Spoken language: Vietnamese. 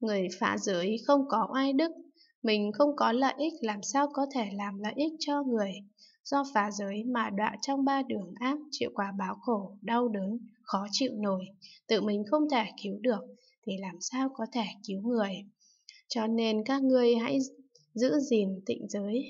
Người phá giới không có oai đức, mình không có lợi ích làm sao có thể làm lợi ích cho người. Do phá giới mà đọa trong ba đường ác chịu quả báo khổ, đau đớn, khó chịu nổi, tự mình không thể cứu được thì làm sao có thể cứu người. Cho nên các ngươi hãy giữ gìn tịnh giới,